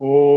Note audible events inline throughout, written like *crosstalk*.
o oh.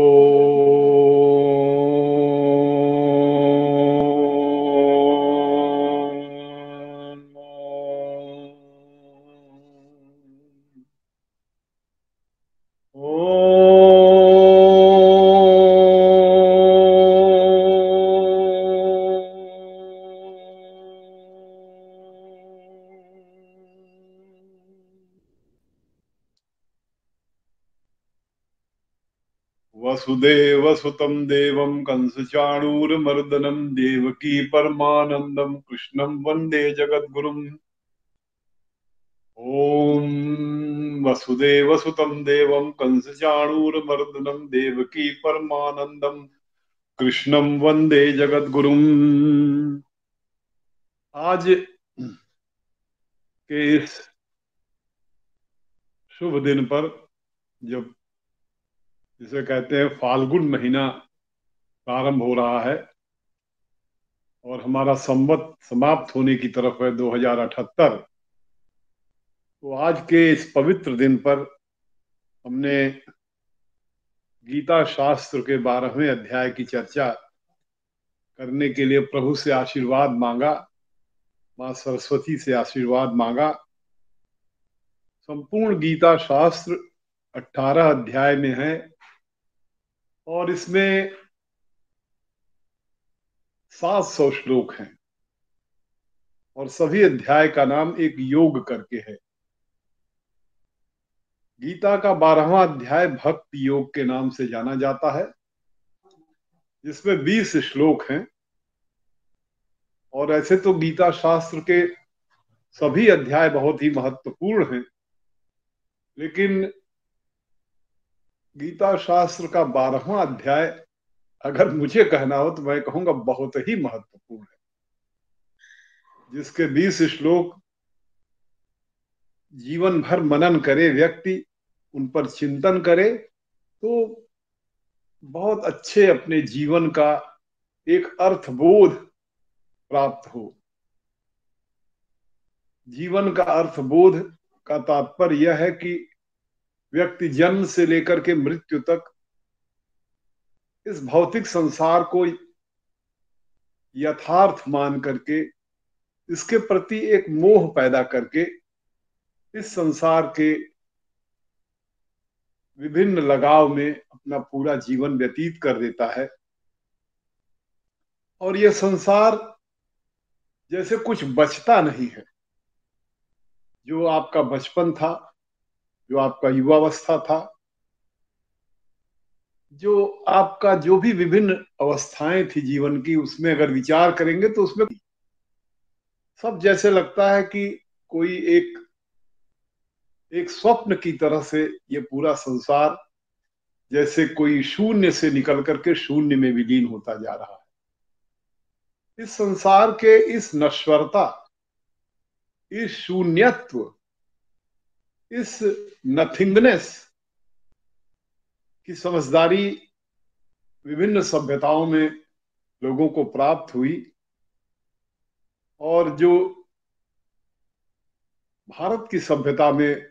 Kans Chanur मर्दनम Devaki परमानन्दं कृष्णं वसुदेव सुतम ॐ कंस चाणूर मर्दनम देवकी कृष्णम वंदे जगत गुरु आज के इस शुभ दिन पर जब जिसे कहते हैं फाल्गुन महीना प्रारंभ हो रहा है और हमारा संवत समाप्त होने की तरफ है दो हजार अठहत्तर तो आज के इस पवित्र दिन पर हमने गीता शास्त्र के बारहवें अध्याय की चर्चा करने के लिए प्रभु से आशीर्वाद मांगा माँ सरस्वती से आशीर्वाद मांगा संपूर्ण गीता शास्त्र 18 अध्याय में है और इसमें सात सौ श्लोक हैं और सभी अध्याय का नाम एक योग करके है गीता का बारहवा अध्याय भक्ति योग के नाम से जाना जाता है जिसमें बीस श्लोक हैं और ऐसे तो गीता शास्त्र के सभी अध्याय बहुत ही महत्वपूर्ण हैं लेकिन गीता शास्त्र का बारहवा अध्याय अगर मुझे कहना हो तो मैं कहूंगा बहुत ही महत्वपूर्ण है जिसके बीस श्लोक जीवन भर मनन करे व्यक्ति उन पर चिंतन करे तो बहुत अच्छे अपने जीवन का एक अर्थबोध प्राप्त हो जीवन का अर्थबोध का तात्पर्य यह है कि व्यक्ति जन्म से लेकर के मृत्यु तक इस भौतिक संसार को यथार्थ मान करके इसके प्रति एक मोह पैदा करके इस संसार के विभिन्न लगाव में अपना पूरा जीवन व्यतीत कर देता है और यह संसार जैसे कुछ बचता नहीं है जो आपका बचपन था जो आपका युवावस्था था जो आपका जो भी विभिन्न अवस्थाएं थी जीवन की उसमें अगर विचार करेंगे तो उसमें सब जैसे लगता है कि कोई एक एक स्वप्न की तरह से ये पूरा संसार जैसे कोई शून्य से निकल करके शून्य में विलीन होता जा रहा है इस संसार के इस नश्वरता इस शून्यत्व इस नथिंगनेस की समझदारी विभिन्न सभ्यताओं में लोगों को प्राप्त हुई और जो भारत की सभ्यता में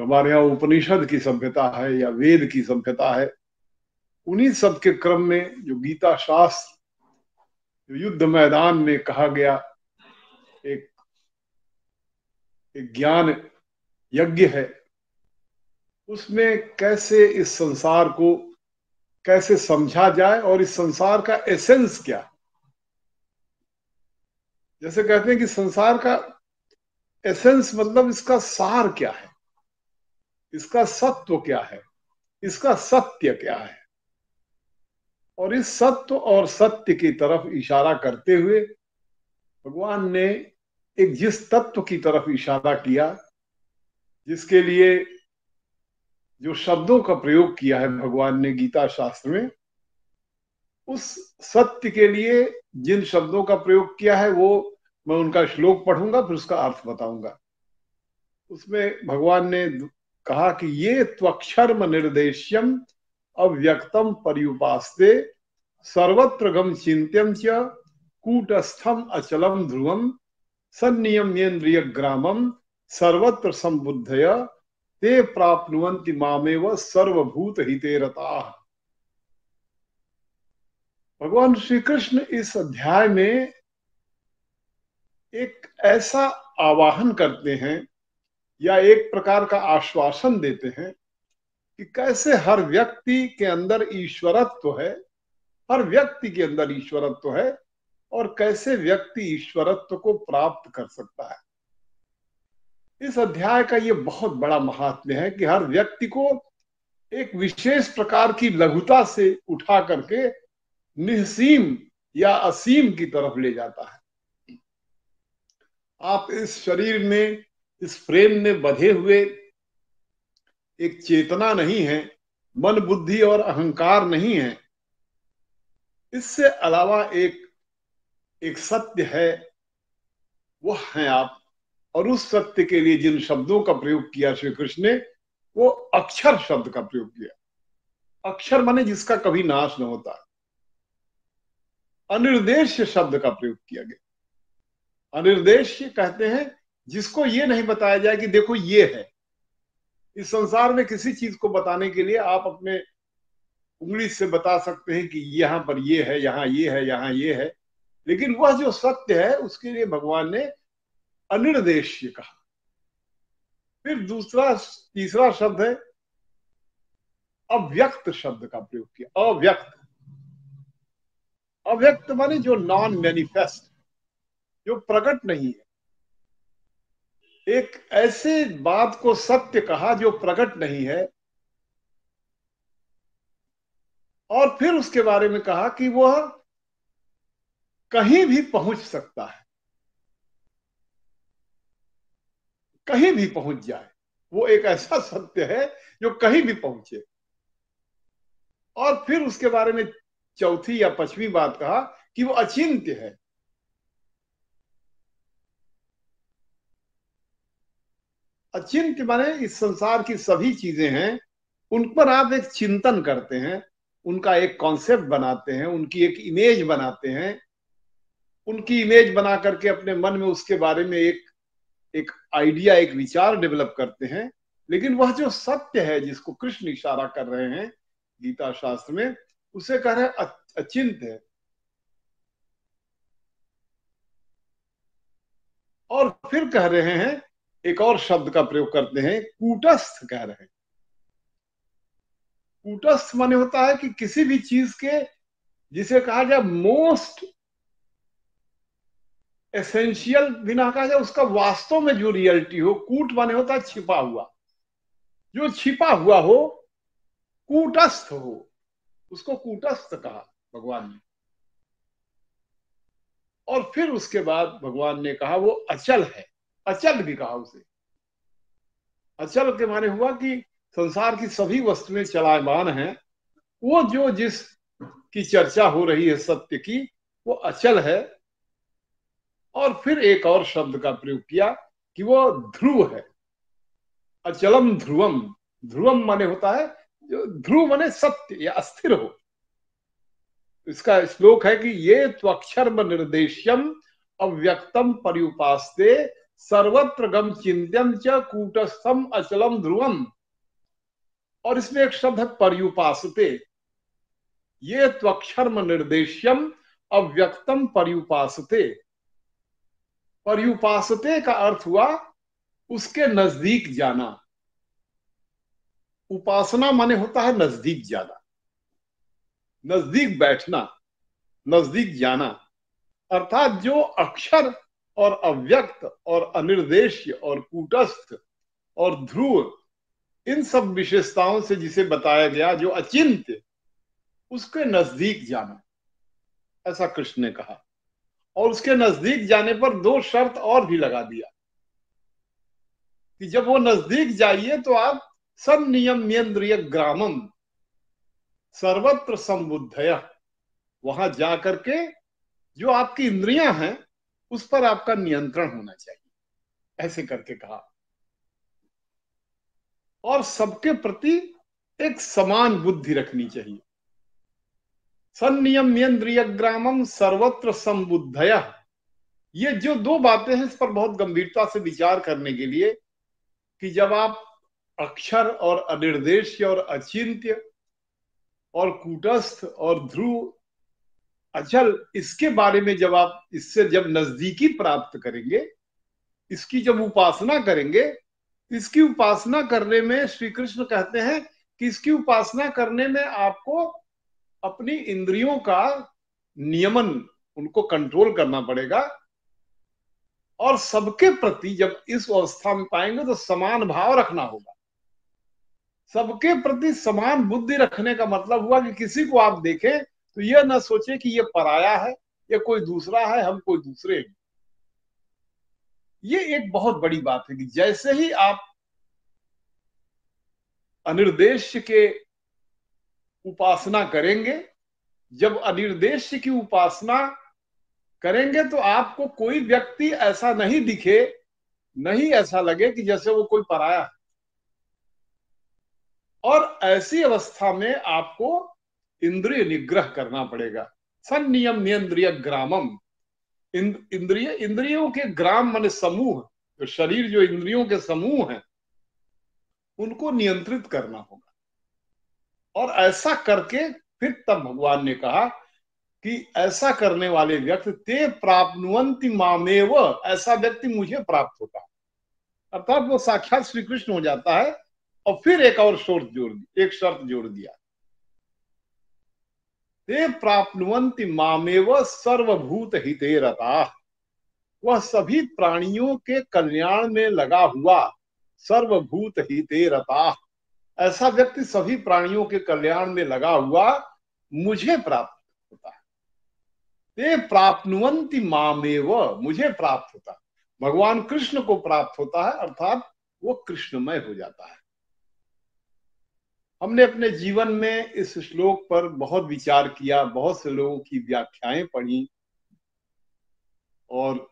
हमारे यहाँ उपनिषद की सभ्यता है या वेद की सभ्यता है उन्हीं सब के क्रम में जो गीता शास्त्र जो युद्ध मैदान में कहा गया एक, एक ज्ञान यज्ञ है उसमें कैसे इस संसार को कैसे समझा जाए और इस संसार का एसेंस क्या जैसे कहते हैं कि संसार का एसेंस मतलब इसका सार क्या है इसका सत्व क्या है इसका सत्य क्या है और इस सत्व और सत्य की तरफ इशारा करते हुए भगवान ने एक जिस तत्व की तरफ इशारा किया जिसके लिए जो शब्दों का प्रयोग किया है भगवान ने गीता शास्त्र में उस सत्य के लिए जिन शब्दों का प्रयोग किया है वो मैं उनका श्लोक पढ़ूंगा फिर उसका अर्थ बताऊंगा उसमें भगवान ने कहा कि ये त्वक्षर्म निर्देश्यम अव्यक्तम पर्युपास्ते सर्वत्र गम चिंत्यम च कूटस्थम अचलम ध्रुवम संयम ग्रामम सर्वत्र संबुद्धय ते प्राप्त मामेव सर्वभूत हितेरता भगवान श्री कृष्ण इस अध्याय में एक ऐसा आवाहन करते हैं या एक प्रकार का आश्वासन देते हैं कि कैसे हर व्यक्ति के अंदर ईश्वरत्व तो है हर व्यक्ति के अंदर ईश्वरत्व तो है और कैसे व्यक्ति ईश्वरत्व तो को प्राप्त कर सकता है इस अध्याय का ये बहुत बड़ा महात्म्य है कि हर व्यक्ति को एक विशेष प्रकार की लघुता से उठा करके निहसीम या असीम की तरफ ले जाता है आप इस शरीर में इस फ्रेम में बधे हुए एक चेतना नहीं है मन बुद्धि और अहंकार नहीं है इससे अलावा एक एक सत्य है वह है आप और उस सत्य के लिए जिन शब्दों का प्रयोग किया श्री कृष्ण ने वो अक्षर शब्द का प्रयोग किया अक्षर माने जिसका कभी नाश न होता अनिर्देश शब्द का प्रयोग किया गया अनिर्देश कहते हैं जिसको ये नहीं बताया जाए कि देखो ये है इस संसार में किसी चीज को बताने के लिए आप अपने उंगली से बता सकते हैं कि यहां पर ये है यहां ये है यहां ये है लेकिन वह जो सत्य है उसके लिए भगवान ने अनिर्देश कहा फिर दूसरा तीसरा शब्द है अव्यक्त शब्द का प्रयोग किया अव्यक्त अव्यक्त माने जो नॉन मैनिफेस्ट जो प्रकट नहीं है एक ऐसे बात को सत्य कहा जो प्रकट नहीं है और फिर उसके बारे में कहा कि वह कहीं भी पहुंच सकता है कहीं भी पहुंच जाए वो एक ऐसा *laughs* सत्य है जो कहीं भी पहुंचे और फिर उसके बारे में चौथी या पांचवी बात कहा कि वो अचिंत्य है अचिंत्य माने इस संसार की सभी चीजें हैं उन पर आप एक चिंतन करते हैं उनका एक कॉन्सेप्ट बनाते हैं उनकी एक इमेज बनाते हैं उनकी इमेज बना करके अपने मन में उसके बारे में एक एक आइडिया एक विचार डेवलप करते हैं लेकिन वह जो सत्य है जिसको कृष्ण इशारा कर रहे हैं गीता शास्त्र में उसे कह रहे अचिंत है और फिर कह रहे हैं एक और शब्द का प्रयोग करते हैं कूटस्थ कह रहे हैं कूटस्थ माने होता है कि किसी भी चीज के जिसे कहा जाए मोस्ट एसेंशियल बिना कहा जाए उसका वास्तव में जो रियलिटी हो कूट माने होता है छिपा हुआ जो छिपा हुआ हो कूटस्थ हो उसको कूटस्थ कहा भगवान ने और फिर उसके बाद भगवान ने कहा वो अचल है अचल भी कहा उसे अचल के माने हुआ कि संसार की सभी वस्तुएं चलायमान हैं वो जो जिस की चर्चा हो रही है सत्य की वो अचल है और फिर एक और शब्द का प्रयोग किया कि वो ध्रुव है अचलम ध्रुवम ध्रुवम माने होता है जो ध्रुव माने सत्य या अस्थिर हो इसका श्लोक है कि ये त्वक्षर्म निर्देश्यम अव्यक्तम पर्युपास्ते सर्वत्र गम चिंतम च कूटस्थम अचलम ध्रुवम और इसमें एक शब्द है पर्युपासते ये त्वक्षर्म निर्देश्यम अव्यक्तम पर्युपासते और का अर्थ हुआ उसके नजदीक जाना उपासना माने होता है नजदीक जाना नजदीक बैठना नजदीक जाना अर्थात जो अक्षर और अव्यक्त और अनिर्देश और कूटस्थ और ध्रुव इन सब विशेषताओं से जिसे बताया गया जो अचिंत्य उसके नजदीक जाना ऐसा कृष्ण ने कहा और उसके नजदीक जाने पर दो शर्त और भी लगा दिया कि जब वो नजदीक जाइए तो आप नियंद्रिय ग्रामम सर्वत्र संबुद्धया वहां जा करके जो आपकी इंद्रियां हैं उस पर आपका नियंत्रण होना चाहिए ऐसे करके कहा और सबके प्रति एक समान बुद्धि रखनी चाहिए संयम्यन्द्रिय ग्रामम सर्वत्र संबुद्धया ये जो दो बातें हैं इस पर बहुत गंभीरता से विचार करने के लिए कि जब आप अक्षर और अनिर्देश और अचिंत्य और कूटस्थ और ध्रुव अचल इसके बारे में जब आप इससे जब नजदीकी प्राप्त करेंगे इसकी जब उपासना करेंगे इसकी उपासना करने में श्री कृष्ण कहते हैं कि इसकी उपासना करने में आपको अपनी इंद्रियों का नियमन उनको कंट्रोल करना पड़ेगा और सबके प्रति जब इस अवस्था में पाएंगे तो समान भाव रखना होगा सबके प्रति समान बुद्धि रखने का मतलब हुआ कि किसी को आप देखें तो यह ना सोचे कि यह पराया है या कोई दूसरा है हम कोई दूसरे हैं ये एक बहुत बड़ी बात है कि जैसे ही आप अनिर्देश के उपासना करेंगे जब अनिर्देश की उपासना करेंगे तो आपको कोई व्यक्ति ऐसा नहीं दिखे नहीं ऐसा लगे कि जैसे वो कोई पराया है और ऐसी अवस्था में आपको इंद्रिय निग्रह करना पड़ेगा संयम नियंत्रिय ग्रामम इंद्रिय इंद्रियों के ग्राम मान समूह जो शरीर जो इंद्रियों के समूह है उनको नियंत्रित करना होगा और ऐसा करके फिर तब भगवान ने कहा कि ऐसा करने वाले व्यक्ति ते प्राप्त मामेव ऐसा व्यक्ति मुझे प्राप्त होता है अर्थात वो साक्षात श्री कृष्ण हो जाता है और फिर एक और शर्त जोड़ दी एक शर्त जोड़ दिया ते प्राप्त मामेव सर्वभूत हिते रता वह सभी प्राणियों के कल्याण में लगा हुआ सर्वभूत हिते रता ऐसा व्यक्ति सभी प्राणियों के कल्याण में लगा हुआ मुझे प्राप्त होता है ते प्राप्तवंती मामेव मुझे प्राप्त होता भगवान कृष्ण को प्राप्त होता है अर्थात वो कृष्णमय हो जाता है हमने अपने जीवन में इस श्लोक पर बहुत विचार किया बहुत से लोगों की व्याख्याएं पढ़ी और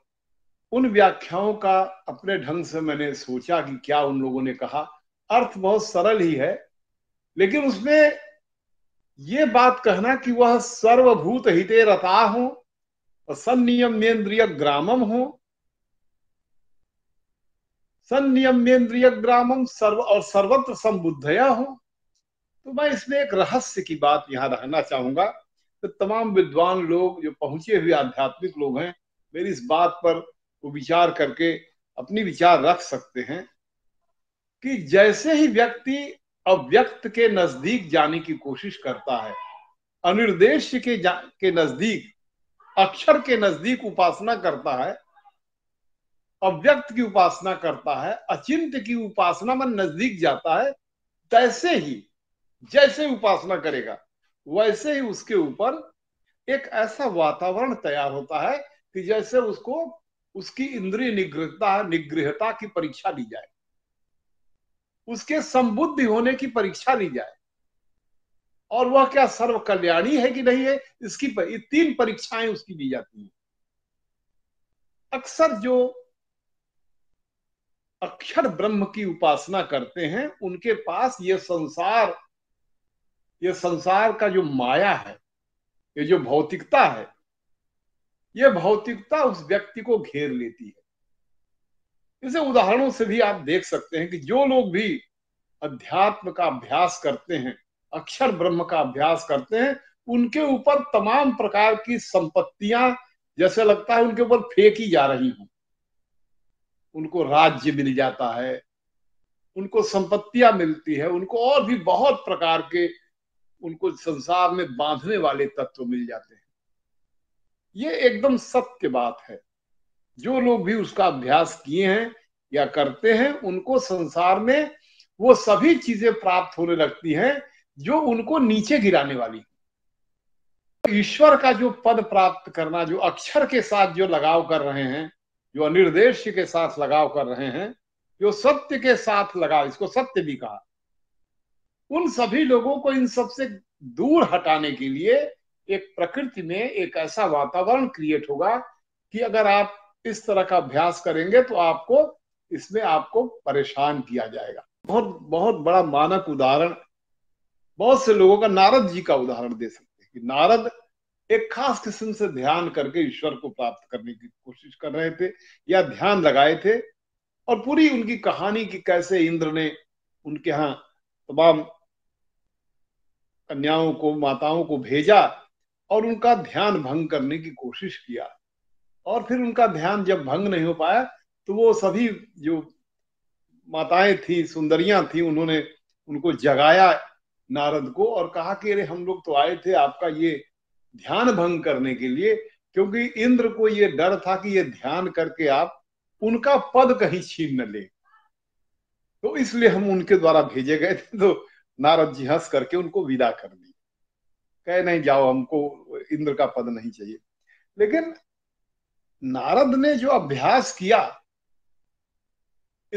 उन व्याख्याओं का अपने ढंग से मैंने सोचा कि क्या उन लोगों ने कहा अर्थ बहुत सरल ही है लेकिन उसमें ये बात कहना कि वह सर्वभूत हिते रता हो और नेन्द्रिय ग्रामम हो नेन्द्रिय ग्रामम सर्व और सर्वत्र संबुद्धया हो तो मैं इसमें एक रहस्य की बात यहां रहना चाहूंगा तो तमाम विद्वान लोग जो पहुंचे हुए आध्यात्मिक लोग हैं मेरी इस बात पर वो विचार करके अपनी विचार रख सकते हैं कि जैसे ही व्यक्ति अव्यक्त के नजदीक जाने की कोशिश करता है अनिर्देश के के नजदीक अक्षर के नजदीक उपासना करता है अव्यक्त की उपासना करता है अचिंत की उपासना में नजदीक जाता है तैसे ही जैसे उपासना करेगा वैसे ही उसके ऊपर एक ऐसा वातावरण तैयार होता है कि जैसे उसको उसकी इंद्रिय निग्रहता निग्रहता की परीक्षा ली जाए उसके संबुद्धि होने की परीक्षा ली जाए और वह क्या सर्व कल्याणी है कि नहीं है इसकी पर, तीन परीक्षाएं उसकी ली जाती हैं अक्सर जो अक्षर ब्रह्म की उपासना करते हैं उनके पास ये संसार ये संसार का जो माया है ये जो भौतिकता है ये भौतिकता उस व्यक्ति को घेर लेती है इसे उदाहरणों से भी आप देख सकते हैं कि जो लोग भी अध्यात्म का अभ्यास करते हैं अक्षर ब्रह्म का अभ्यास करते हैं उनके ऊपर तमाम प्रकार की संपत्तियां जैसे लगता है उनके ऊपर फेंकी जा रही हूं उनको राज्य मिल जाता है उनको संपत्तियां मिलती है उनको और भी बहुत प्रकार के उनको संसार में बांधने वाले तत्व मिल जाते हैं ये एकदम सत्य बात है जो लोग भी उसका अभ्यास किए हैं या करते हैं उनको संसार में वो सभी चीजें प्राप्त होने लगती हैं जो उनको नीचे गिराने वाली ईश्वर का जो पद प्राप्त करना जो अक्षर के साथ जो लगाव कर रहे हैं जो अनिर्देश के साथ लगाव कर रहे हैं जो सत्य के साथ लगाव इसको सत्य भी कहा उन सभी लोगों को इन सब से दूर हटाने के लिए एक प्रकृति में एक ऐसा वातावरण क्रिएट होगा कि अगर आप इस तरह का अभ्यास करेंगे तो आपको इसमें आपको परेशान किया जाएगा बहुत बहुत बड़ा मानक उदाहरण बहुत से लोगों का नारद जी का उदाहरण दे सकते हैं कि नारद एक खास किस्म से ध्यान करके ईश्वर को प्राप्त करने की कोशिश कर रहे थे या ध्यान लगाए थे और पूरी उनकी कहानी की कैसे इंद्र ने उनके यहां तमाम कन्याओं को माताओं को भेजा और उनका ध्यान भंग करने की कोशिश किया और फिर उनका ध्यान जब भंग नहीं हो पाया तो वो सभी जो माताएं थी सुंदरियां थी उन्होंने उनको जगाया नारद को और कहा कि अरे हम लोग तो आए थे आपका ये ध्यान भंग करने के लिए क्योंकि इंद्र को ये डर था कि ये ध्यान करके आप उनका पद कहीं छीन न ले तो इसलिए हम उनके द्वारा भेजे गए थे तो नारद जी हंस करके उनको विदा कर दी कहे नहीं जाओ हमको इंद्र का पद नहीं चाहिए लेकिन नारद ने जो अभ्यास किया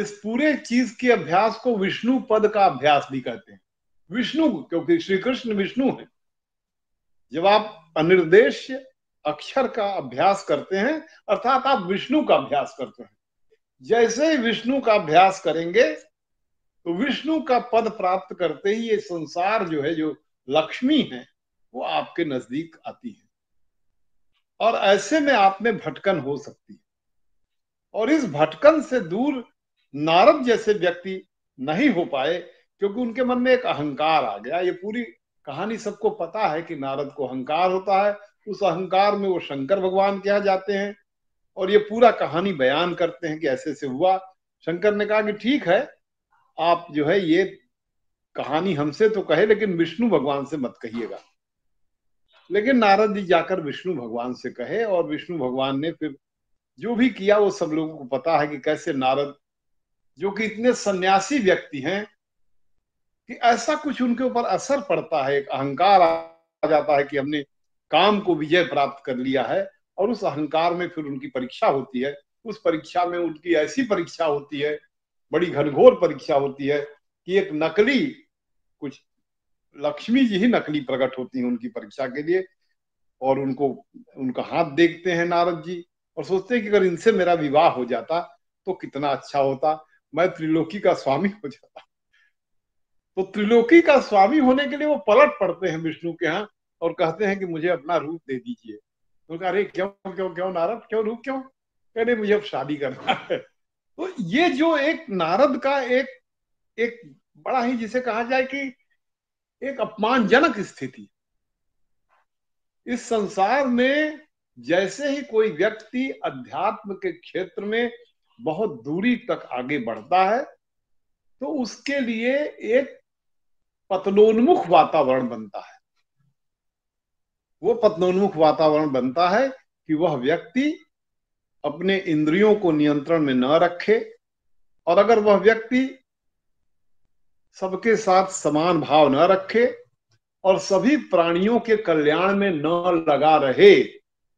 इस पूरे चीज के अभ्यास को विष्णु पद का अभ्यास भी कहते हैं विष्णु क्योंकि श्री कृष्ण विष्णु है जब आप अनिर्देश अक्षर का अभ्यास करते हैं अर्थात आप विष्णु का अभ्यास करते हैं जैसे ही विष्णु का अभ्यास करेंगे तो विष्णु का पद प्राप्त करते ही ये संसार जो है जो लक्ष्मी है वो आपके नजदीक आती है और ऐसे में आप में भटकन हो सकती है और इस भटकन से दूर नारद जैसे व्यक्ति नहीं हो पाए क्योंकि उनके मन में एक अहंकार आ गया ये पूरी कहानी सबको पता है कि नारद को अहंकार होता है उस अहंकार में वो शंकर भगवान क्या जाते हैं और ये पूरा कहानी बयान करते हैं कि ऐसे से हुआ शंकर ने कहा कि ठीक है आप जो है ये कहानी हमसे तो कहे लेकिन विष्णु भगवान से मत कहिएगा लेकिन नारद जी जाकर विष्णु भगवान से कहे और विष्णु भगवान ने फिर जो भी किया वो सब लोगों को पता है कि कैसे नारद जो कि इतने सन्यासी व्यक्ति हैं कि ऐसा कुछ उनके ऊपर असर पड़ता है एक अहंकार आ जाता है कि हमने काम को विजय प्राप्त कर लिया है और उस अहंकार में फिर उनकी परीक्षा होती है उस परीक्षा में उनकी ऐसी परीक्षा होती है बड़ी घनघोर परीक्षा होती है कि एक नकली कुछ लक्ष्मी जी ही नकली प्रकट होती हैं उनकी परीक्षा के लिए और उनको उनका हाथ देखते हैं नारद जी और सोचते हैं कि अगर इनसे मेरा विवाह हो जाता तो कितना अच्छा होता मैं त्रिलोकी का स्वामी हो जाता तो त्रिलोकी का स्वामी होने के लिए वो पलट पड़ते हैं विष्णु के यहाँ और कहते हैं कि मुझे अपना रूप दे दीजिए तो अरे क्यों क्यों क्यों नारद क्यों रूप क्यों कह रहे मुझे अब शादी करना है तो ये जो एक नारद का एक एक बड़ा ही जिसे कहा जाए कि एक अपमानजनक स्थिति इस संसार में जैसे ही कोई व्यक्ति अध्यात्म के क्षेत्र में बहुत दूरी तक आगे बढ़ता है तो उसके लिए एक पतनोन्मुख वातावरण बनता है वो पतनोन्मुख वातावरण बनता है कि वह व्यक्ति अपने इंद्रियों को नियंत्रण में न रखे और अगर वह व्यक्ति सबके साथ समान भाव न रखे और सभी प्राणियों के कल्याण में न लगा रहे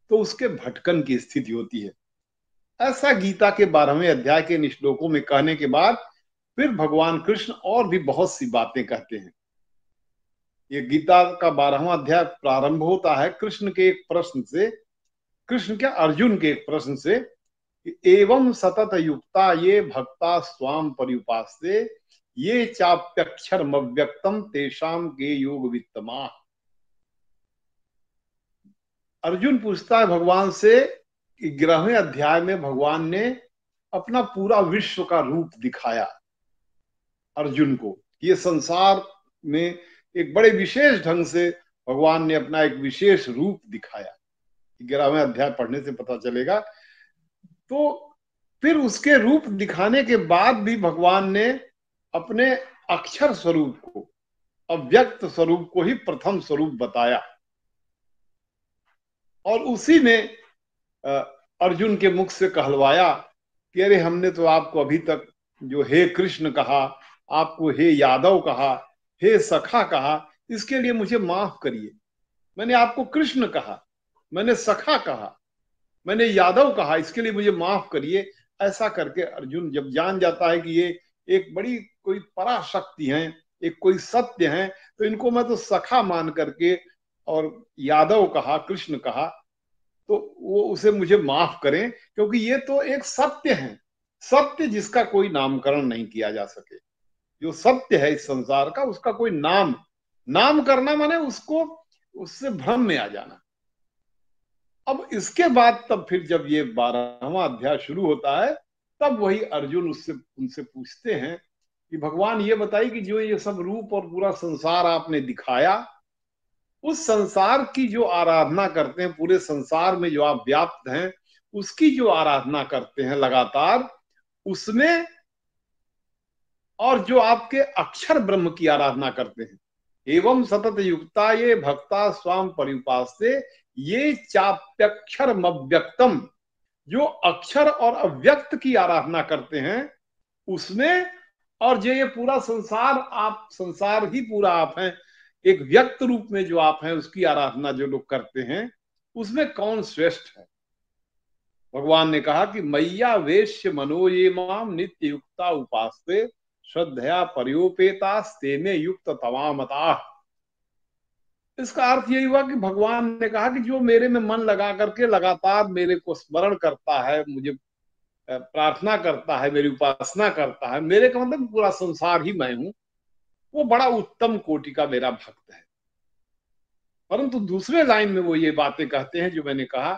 तो उसके भटकन की स्थिति होती है ऐसा गीता के बारहवें अध्याय के इन में कहने के बाद फिर भगवान कृष्ण और भी बहुत सी बातें कहते हैं ये गीता का बारहवा अध्याय प्रारंभ होता है कृष्ण के एक प्रश्न से कृष्ण के अर्जुन के एक प्रश्न से एवं सतत युक्ता ये भक्ता स्वाम से ये चाप्यक्षर अव्यक्तम तेषाम के योग वित्तमा अर्जुन पूछता है भगवान से ग्रहवें अध्याय में भगवान ने अपना पूरा विश्व का रूप दिखाया अर्जुन को ये संसार में एक बड़े विशेष ढंग से भगवान ने अपना एक विशेष रूप दिखाया ग्रहवें अध्याय पढ़ने से पता चलेगा तो फिर उसके रूप दिखाने के बाद भी भगवान ने अपने अक्षर स्वरूप को अव्यक्त स्वरूप को ही प्रथम स्वरूप बताया और उसी ने अर्जुन के मुख से कहलवाया कि अरे हमने तो आपको अभी तक जो हे कृष्ण कहा आपको हे यादव कहा हे सखा कहा इसके लिए मुझे माफ करिए मैंने आपको कृष्ण कहा मैंने सखा कहा मैंने यादव कहा इसके लिए मुझे माफ करिए ऐसा करके अर्जुन जब जान जाता है कि ये एक बड़ी कोई पराशक्ति है एक कोई सत्य है तो इनको मैं तो सखा मान करके और यादव कहा कृष्ण कहा तो वो उसे मुझे माफ करें क्योंकि ये तो एक सत्य है सत्य जिसका कोई नामकरण नहीं किया जा सके जो सत्य है इस संसार का उसका कोई नाम नाम करना माने उसको उससे भ्रम में आ जाना अब इसके बाद तब फिर जब ये बारहवा अध्याय शुरू होता है तब वही अर्जुन उससे उनसे पूछते हैं कि भगवान ये बताइए कि जो ये सब रूप और पूरा संसार आपने दिखाया उस संसार की जो आराधना करते हैं पूरे संसार में जो आप व्याप्त हैं उसकी जो आराधना करते हैं लगातार उसमें और जो आपके अक्षर ब्रह्म की आराधना करते हैं एवं सतत युक्ता ये भक्ता स्वाम परिपास ये चाप्यक्षर अव्यक्तम जो अक्षर और अव्यक्त की आराधना करते हैं उसमें और जो ये पूरा संसार आप संसार ही पूरा आप हैं एक व्यक्त रूप में जो आप हैं उसकी आराधना जो लोग करते हैं उसमें कौन श्रेष्ठ है भगवान ने कहा कि मैया वेश्य मनो ये माम नित्य युक्ता उपास्ते श्रद्धया पर्योपेता युक्त तवामता इसका अर्थ यही हुआ कि भगवान ने कहा कि जो मेरे में मन लगा करके लगातार मेरे को स्मरण करता है मुझे प्रार्थना करता है मेरी उपासना करता है मेरे का मतलब पूरा संसार ही मैं हूं वो बड़ा उत्तम कोटि का मेरा भक्त है परंतु दूसरे लाइन में वो ये बातें कहते हैं जो मैंने कहा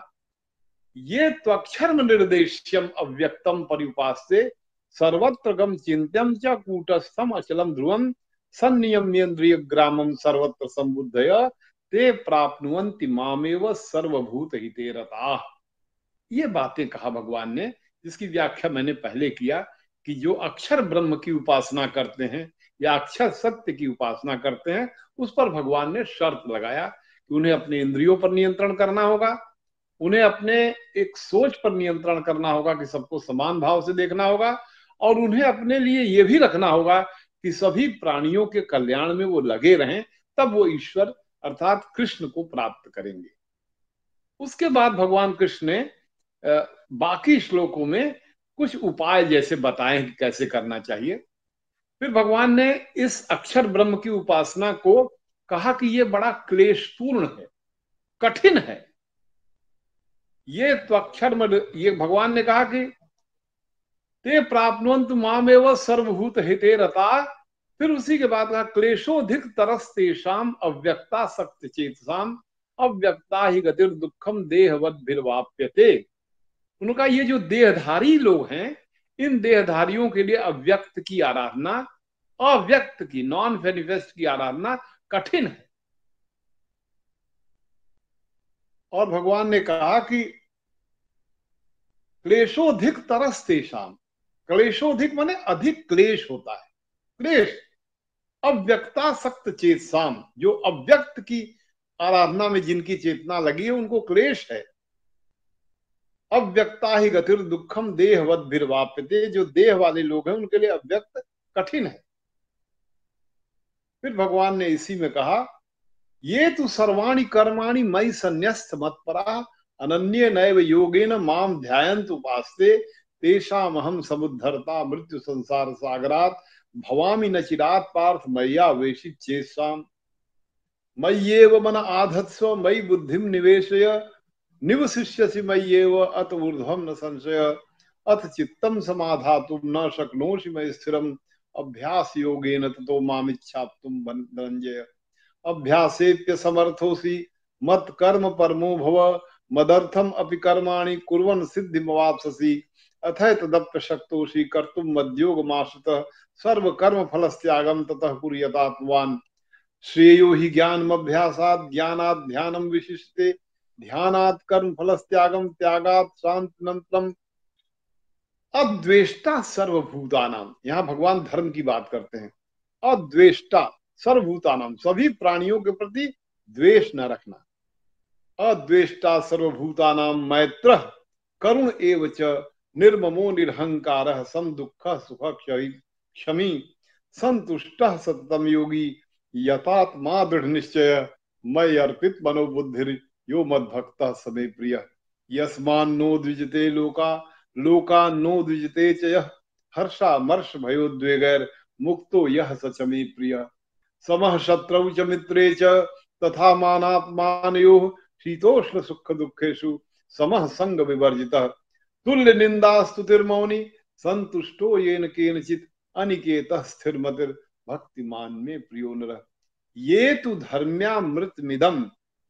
ये त्वक्षर निर्देश्यम अव्यक्तम परिपास सर्वत्र गम चिंतम च कूटस्थम अचलम ध्रुवम संयम्येन्द्रिय ग्राम सर्वत्र संबुद्धय ते प्राप्नुवंति मामेव सर्वभूत हितेरता ये बातें कहा भगवान ने जिसकी व्याख्या मैंने पहले किया कि जो अक्षर ब्रह्म की उपासना करते हैं या अक्षर सत्य की उपासना करते हैं उस पर भगवान ने शर्त लगाया कि उन्हें अपने इंद्रियों पर नियंत्रण करना होगा उन्हें अपने एक सोच पर नियंत्रण करना होगा कि सबको समान भाव से देखना होगा और उन्हें अपने लिए ये भी रखना होगा कि सभी प्राणियों के कल्याण में वो लगे रहें तब वो ईश्वर अर्थात कृष्ण को प्राप्त करेंगे उसके बाद भगवान कृष्ण ने बाकी श्लोकों में कुछ उपाय जैसे बताए कि कैसे करना चाहिए फिर भगवान ने इस अक्षर ब्रह्म की उपासना को कहा कि यह बड़ा क्लेशपूर्ण है कठिन है ये तो अक्षर ये भगवान ने कहा कि ते प्राप्त मामेव सर्वभूत हिते रता फिर उसी के बाद कहा क्लेशोधिक तरस तेषाम अव्यक्ता सत्य चेतसाम अव्यक्ता ही गतिर दुखम देहवत उनका ये जो देहधारी लोग हैं इन देहधारियों के लिए अव्यक्त की आराधना अव्यक्त की नॉन मैनिफेस्ट की आराधना कठिन है और भगवान ने कहा कि क्लेशोधिक तरस तेषाम क्लेशो अधिक माने अधिक क्लेश होता है क्लेश अव्यक्ता सक्त चेत साम जो अव्यक्त की आराधना में जिनकी चेतना लगी है उनको क्लेश है अव्यक्ता ही गतिर दुखम देहवत जो देह वाले लोग हैं उनके लिए अव्यक्त कठिन है फिर भगवान ने इसी में कहा ये तो सर्वाणी कर्माणी मई संन्यस्त मत परा अनन्य नैव योगे न माम ध्यान उपासते तेषाम हम समुद्धरता मृत्यु संसार सागरात भवामी नचिरात पार्थ मय्या वेशित चेषाम एव मन आधत्स्व मयि बुद्धिम निवेशय निवशिष्यसि एव अत ऊर्ध्वम न संशय अथ चित्तम समाधातुम न शक्नोषि मयि स्थिरम अभ्यास योगेन ततो मामिच्छाप्तुम धनंजय अभ्यासेप्य समर्थोसि मत कर्म परमो भव मदर्थम अपि कर्माणि कुर्वन् सिद्धिमवाप्स्यसि शक्त कर्तुम मद्योगमाश्रितः सर्वकर्म त्यागम ततः कुर्यतात्मवान् श्रेयो हि ज्ञानमभ्यासात् ज्ञानात् ध्यान विशिष्टे ध्यानात् कर्म फलस्त्यागम त्यागा शान्तिनन्तरम् अद्वेष्टा सर्वभूतानाम यहाँ भगवान धर्म की बात करते हैं अद्वेष्टा सर्वभूतानाम सभी प्राणियों के प्रति द्वेष न रखना अद्वेष्टा सर्वभूतानाम मैत्र करुण एवं निर्ममो निरहंकार दुख सुख क्षमी संतुष्ट सतम योगी यथात्मा दृढ़ निश्चय मय अर्पित मनोबुद्धि यो भक्त समय प्रिय यस्मान नो द्विजते लोका लोका नो द्विजते च हर्षा मर्ष भयोद्वेगैर मुक्तो यह सचमे प्रिय समह शत्रु च मित्रे च तथा मानात्मानयोः शीतोष्ण सुख दुखेशु समह संग विवर्जिता तुल्य निंदा स्तुतिर्मौनी संतुष्टो ये न केनचित अनिकेत स्थिरमतिर भक्तिमान में प्रियो नर ये तु धर्म्यामृत मिदम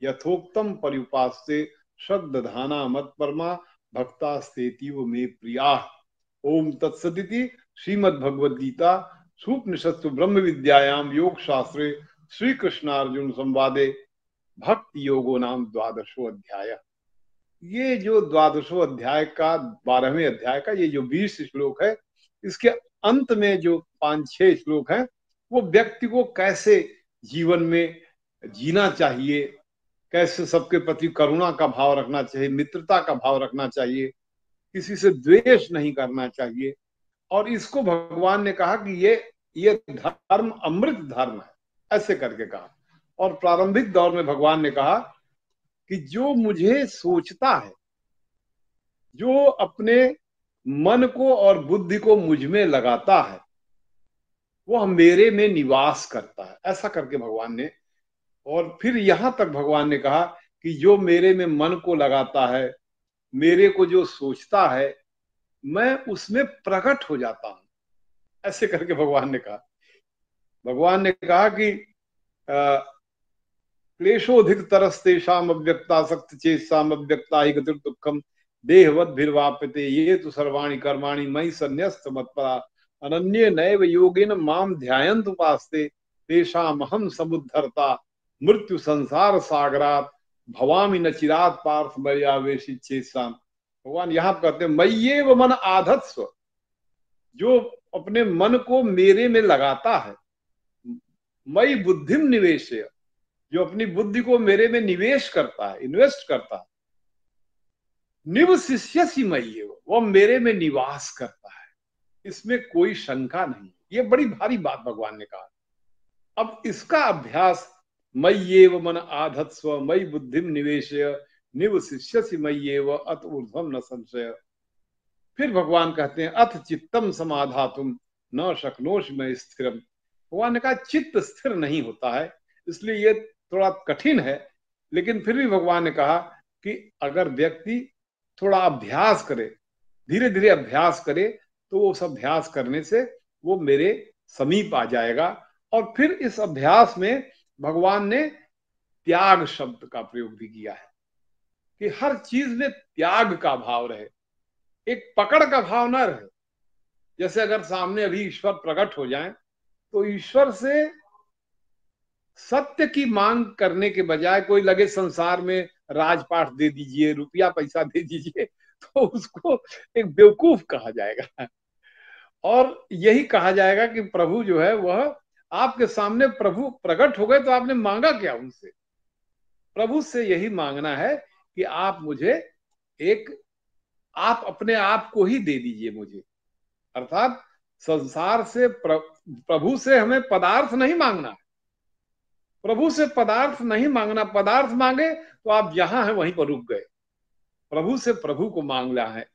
यथोक्तम परिपास्ते श्रद्धाना मत परमा भक्ता सेतीव में प्रिया ओम तत्सदिति श्रीमद भगवद गीता सूपनिषत्सु ब्रह्म विद्यायाम योग शास्त्रे श्री कृष्णार्जुन संवादे भक्ति योगो नाम द्वादशो अध्याय ये जो द्वादशो अध्याय का बारहवें अध्याय का ये जो बीस श्लोक है इसके अंत में जो पांच छह श्लोक है वो व्यक्ति को कैसे जीवन में जीना चाहिए कैसे सबके प्रति करुणा का भाव रखना चाहिए मित्रता का भाव रखना चाहिए किसी से द्वेष नहीं करना चाहिए और इसको भगवान ने कहा कि ये ये धर्म अमृत धर्म है ऐसे करके कहा और प्रारंभिक दौर में भगवान ने कहा कि जो मुझे सोचता है जो अपने मन को और बुद्धि को मुझ में लगाता है वो मेरे में निवास करता है ऐसा करके भगवान ने और फिर यहां तक भगवान ने कहा कि जो मेरे में मन को लगाता है मेरे को जो सोचता है मैं उसमें प्रकट हो जाता हूं ऐसे करके भगवान ने कहा भगवान ने कहा कि आ, क्लेशोधिक अव्यक्ता सक्त चेषाम अव्यक्ता ही गतिर दुखम देहवद्भिर्वाप्यते ये तो सर्वाणी कर्माणी मई संन्यस्त मतपरा अनन्य नैव योगेन माम ध्यायंत उपास्ते तेषाम हम समुद्धरता मृत्यु संसार सागरात भवामी न चिरात पार्थ मर्यावेशी चेषाम भगवान यहाँ कहते हैं मई ये मन आधत्स्व जो अपने मन को मेरे में लगाता है मई बुद्धिम निवेश जो अपनी बुद्धि को मेरे में निवेश करता है इन्वेस्ट करता है निव शिष्य मई वो मेरे में निवास करता है इसमें कोई शंका नहीं ये बड़ी भारी बात भगवान ने कहा अब इसका अभ्यास मई एव मन आधत्स्व मई बुद्धि निवेश निव शिष्य मई एव अत ऊर्धम न संशय फिर भगवान कहते हैं अथ चित्तम समाधा तुम न शक्नोश में स्थिर भगवान ने कहा चित्त स्थिर नहीं होता है इसलिए ये थोड़ा कठिन है लेकिन फिर भी भगवान ने कहा कि अगर व्यक्ति थोड़ा अभ्यास करे धीरे धीरे अभ्यास करे तो वो उस अभ्यास करने से वो मेरे समीप आ जाएगा और फिर इस अभ्यास में भगवान ने त्याग शब्द का प्रयोग भी किया है कि हर चीज में त्याग का भाव रहे एक पकड़ का भाव ना रहे जैसे अगर सामने अभी ईश्वर प्रकट हो जाए तो ईश्वर से सत्य की मांग करने के बजाय कोई लगे संसार में राजपाठ दे दीजिए रुपया पैसा दे दीजिए तो उसको एक बेवकूफ कहा जाएगा और यही कहा जाएगा कि प्रभु जो है वह आपके सामने प्रभु प्रकट हो गए तो आपने मांगा क्या उनसे प्रभु से यही मांगना है कि आप मुझे एक आप अपने आप को ही दे दीजिए मुझे अर्थात संसार से प्र, प्रभु से हमें पदार्थ नहीं मांगना प्रभु से पदार्थ नहीं मांगना पदार्थ मांगे तो आप जहां है वहीं पर रुक गए प्रभु से प्रभु को मांगना है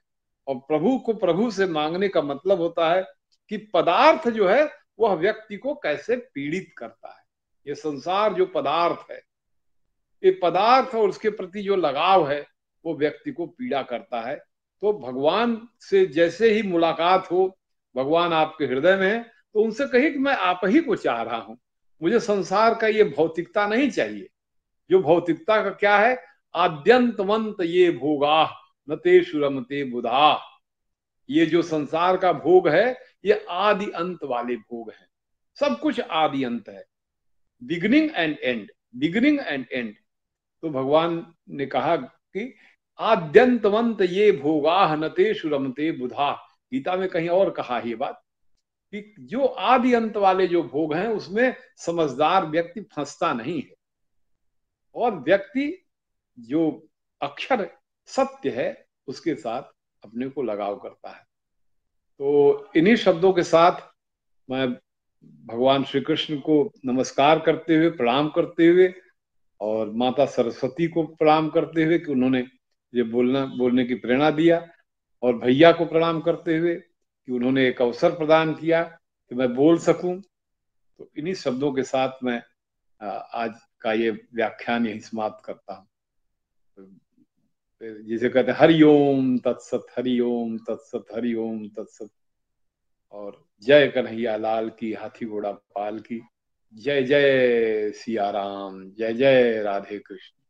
और प्रभु को प्रभु से मांगने का मतलब होता है कि पदार्थ जो है वह व्यक्ति को कैसे पीड़ित करता है ये संसार जो पदार्थ है ये पदार्थ और उसके प्रति जो लगाव है वो व्यक्ति को पीड़ा करता है तो भगवान से जैसे ही मुलाकात हो भगवान आपके हृदय में है तो उनसे कही कि मैं आप ही को चाह रहा हूं मुझे संसार का ये भौतिकता नहीं चाहिए जो भौतिकता का क्या है आद्यंतवंत ये भोगा न ते शुरमते बुधा ये जो संसार का भोग है ये आदि अंत वाले भोग है सब कुछ आदि अंत है beginning end end beginning end end तो भगवान ने कहा कि आद्यंतवंत ये भोगा न ते शुरमते बुधा गीता में कहीं और कहा ये बात कि जो आदि अंत वाले जो भोग हैं उसमें समझदार व्यक्ति फंसता नहीं है और व्यक्ति जो अक्षर सत्य है उसके साथ अपने को लगाव करता है तो इन्हीं शब्दों के साथ मैं भगवान श्री कृष्ण को नमस्कार करते हुए प्रणाम करते हुए और माता सरस्वती को प्रणाम करते हुए कि उन्होंने ये बोलना बोलने की प्रेरणा दिया और भैया को प्रणाम करते हुए कि उन्होंने एक अवसर प्रदान किया कि मैं बोल सकूं तो इन्हीं शब्दों के साथ मैं आज का ये व्याख्यान यही समाप्त करता हूं जिसे कहते हैं हरि ओम तत्सत हरि ओम तत्सत हरि ओम तत्सत और जय कन्हैया लाल की हाथी घोड़ा पाल की जय जय सियाराम जय जय राधे कृष्ण